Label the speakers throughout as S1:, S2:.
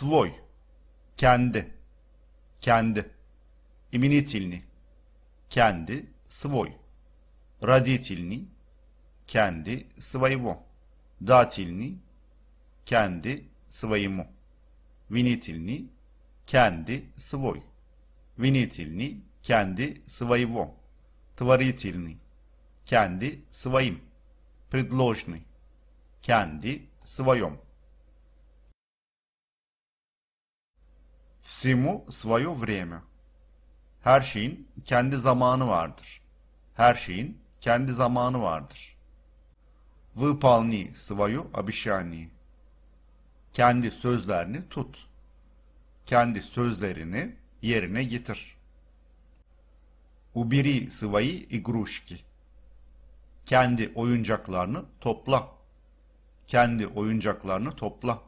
S1: Свой. Kendi. Kendi. Именительный. Kendi. Свой. Родительный. Kendi. Своего. Дательный. Kendi. Своему. Винительный. Kendi. Свой. Винительный. Kendi. Своего. Творительный. Kendi. Своим. Предложный. Kendi. Своем. Всему свое время. Her şeyin kendi zamanı vardır. Her şeyin kendi zamanı vardır. Выполни свое обещание. Kendi sözlerini tut. Kendi sözlerini yerine getir. Убери свои игрушки. Kendi oyuncaklarını topla. Kendi oyuncaklarını topla.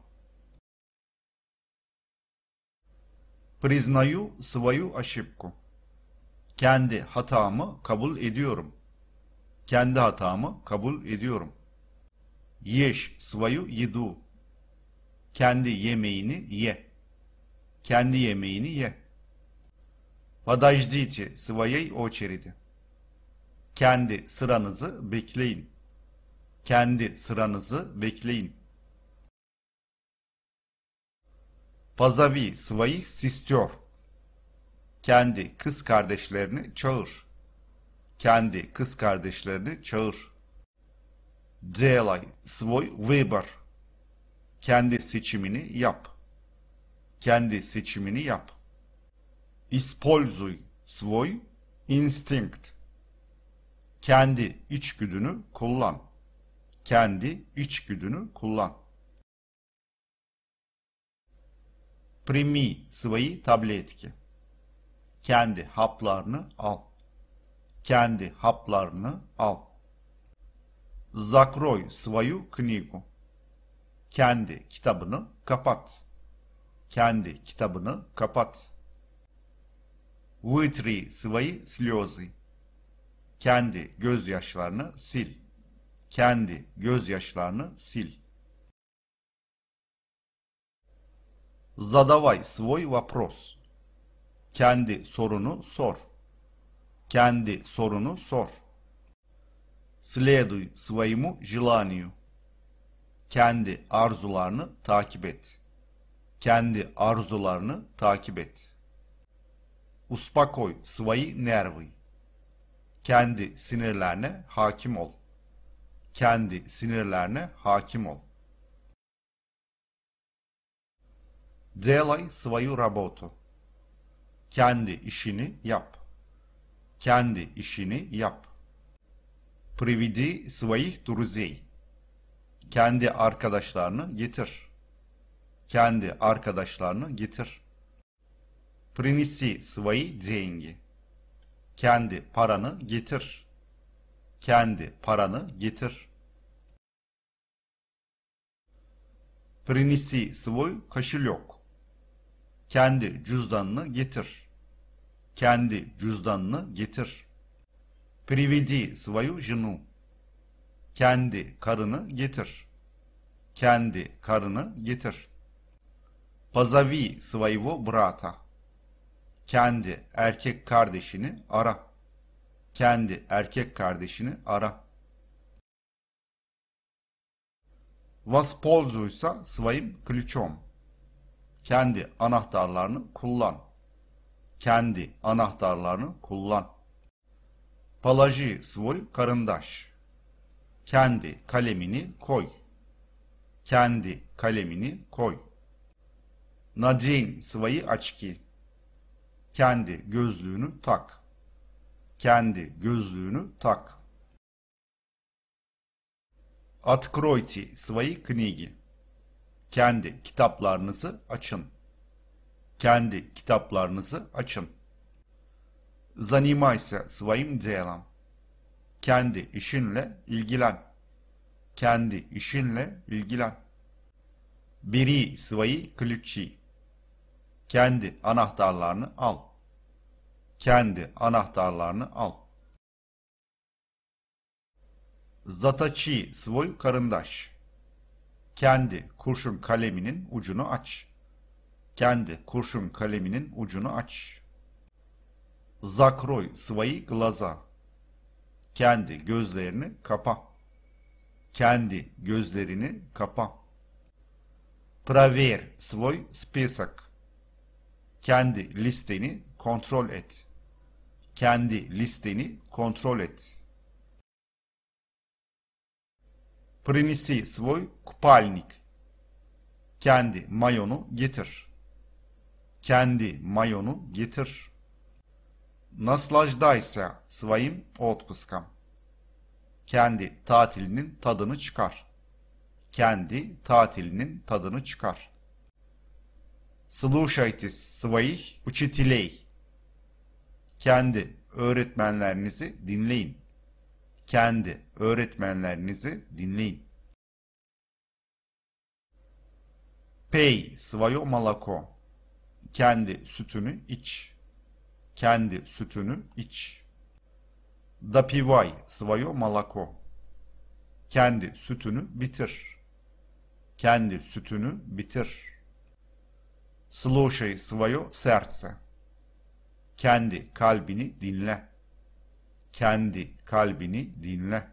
S1: Priznayu svoju aşipku. Kendi hatamı kabul ediyorum. Kendi hatamı kabul ediyorum. Yeş svoju yedu. Kendi yemeğini ye. Kendi yemeğini ye. Подождите своей oçeridi. Kendi sıranızı bekleyin. Kendi sıranızı bekleyin. Pazavi Sıvayı Sistiyor. Kendi kız kardeşlerini çağır. Kendi kız kardeşlerini çağır. Делай свой выбор. Kendi seçimini yap. Kendi seçimini yap. Используй свой instinct. Kendi içgüdünü kullan. Kendi içgüdünü kullan. sıvayı свои таблетки. Kendi haplarını al. Kendi haplarını al. Zakroy sıvayı книгу. Kendi kitabını kapat. Kendi kitabını kapat. Вытри sıvayı слезы. Kendi gözyaşlarını sil. Kendi gözyaşlarını sil. Задавай свой вопрос. Kendi sorunu sor. Kendi sorunu sor. Следуй своему желанию. Kendi arzularını takip et. Kendi arzularını takip et. Uspakoy свои нервы. Kendi sinirlerine hakim ol. Kendi sinirlerine hakim ol. Делай свою работу. Kendi işini yap. Kendi işini yap. Приведи своих друзей. Kendi arkadaşlarını getir. Kendi arkadaşlarını getir. Принеси свои деньги. Kendi paranı getir. Kendi paranı getir. Принеси свой кошелек. Kendi cüzdanını getir. Kendi cüzdanını getir. Приведи свою жену. Kendi karını getir. Kendi karını getir. Позови своего брата. Kendi erkek kardeşini ara. Kendi erkek kardeşini ara. Воспользуйся своим ключом. Kendi anahtarlarını kullan. Kendi anahtarlarını kullan. Положи svoy карандаш. Kendi kalemini koy. Kendi kalemini koy. Nadin svayı açki. Kendi gözlüğünü tak. Kendi gözlüğünü tak. Откройте свои книги. Kendi kitaplarınızı açın. Kendi kitaplarınızı açın. Занимайся своим делом. Kendi işinle ilgilen. Kendi işinle ilgilen. Biri свои ключи. Kendi anahtarlarını al. Kendi anahtarlarını al. Zataçi svoy karındaş. Kendi kurşun kaleminin ucunu aç. Kendi kurşun kaleminin ucunu aç. Zakroy sıvayı glaza. Kendi gözlerini kapa. Kendi gözlerini kapa. Praver svoy spisak. Kendi listeni kontrol et. Kendi listeni kontrol et. принеси свой купальник. Kendi mayonu getir. Kendi mayonu getir. Наслаждайся своим отпуском. Kendi tatilinin tadını çıkar. Kendi tatilinin tadını çıkar. Слушайте своих учителей. Kendi öğretmenlerinizi dinleyin kendi öğretmenlerinizi dinleyin. Pey svoyo malako. Kendi sütünü iç. Kendi sütünü iç. Dapivay svoyo malako. Kendi sütünü bitir. Kendi sütünü bitir. Слушай своё сердце. Kendi kalbini dinle kendi kalbini dinle.